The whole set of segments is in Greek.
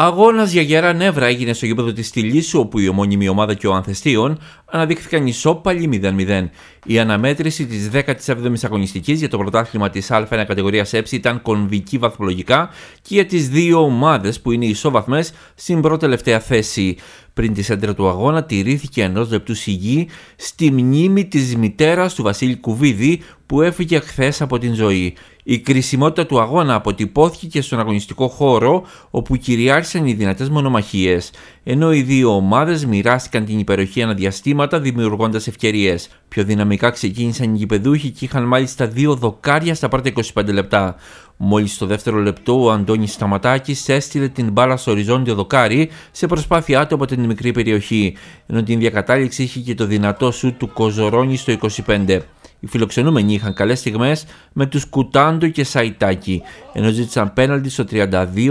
Αγώνας για γερά νεύρα έγινε στο γήπεδο της Τιλίσου, όπου η ομόνιμη ομάδα και ο Ανθεστίων αναδείχθηκαν ισόπαλοι 0-0. Η αναμέτρηση της 17η αγωνιστικής για το πρωτάθλημα της Α1 κατηγορία Ε ήταν κομβική βαθμολογικά και για τις δύο ομάδες που είναι ισόβαθμες στην πρώτη τελευταία θέση. Πριν τη σέντρα του αγώνα τηρήθηκε ενός λεπτού σιγή στη μνήμη της μητέρας του Βασίλη Κουβίδη που έφυγε χθες από την ζωή. Η κρισιμότητα του αγώνα αποτυπώθηκε στον αγωνιστικό χώρο όπου κυριάρχησαν οι δυνατές μονομαχίες, ενώ οι δύο ομάδες μοιράστηκαν την υπεροχή αναδιαστήματα δημιουργώντας ευκαιρίες. Πιο δυναμικά ξεκίνησαν οι γηπεδούχοι και είχαν μάλιστα δύο δοκάρια στα πρώτα 25 λεπτά. Μόλις στο δεύτερο λεπτό ο Αντώνης Σταματάκης έστειλε την μπάλα στο οριζόντιο δοκάρι σε προσπάθειά του από την μικρή περιοχή, ενώ την διακατάληξη είχε και το δυνατό σου του Κοζορώνη στο 25. Οι φιλοξενούμενοι είχαν καλές στιγμές με τους Κουτάντο και σαιτάκι, ενώ ζήτησαν πέναλτι στο 32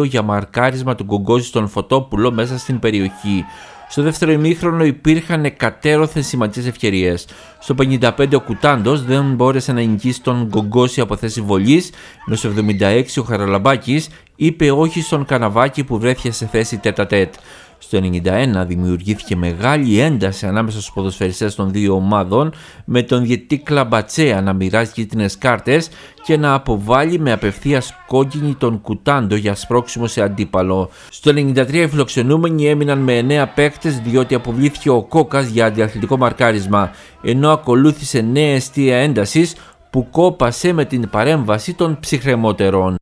για μαρκάρισμα του Γκογκόζη στον Φωτόπουλο μέσα στην περιοχή. Στο δεύτερο ημίχρονο υπήρχαν εκατέρωθεν σημαντικές ευκαιρίες. Στο 55 ο Κουτάντος δεν μπόρεσε να νικήσει τον Γκογκόση από θέση βολής, ενώ στο 76 ο Χαραλαμπάκης είπε όχι στον Καναβάκη που βρέθηκε σε θέση τέτα τέτ. Στο 91 δημιουργήθηκε μεγάλη ένταση ανάμεσα στους ποδοσφαιριστές των δύο ομάδων με τον διετή Κλαμπατσέα να μοιράζει κίτρινες κάρτες και να αποβάλει με απευθείας κόκκινη τον Κουτάντο για σπρόξιμο σε αντίπαλο. Στο 93 οι φιλοξενούμενοι έμειναν με 9 παίκτες διότι αποβλήθηκε ο Κόκας για αντιαθλητικό μαρκάρισμα ενώ ακολούθησε νέα αιστεία έντασης που κόπασε με την παρέμβαση των ψυχρεμότερων.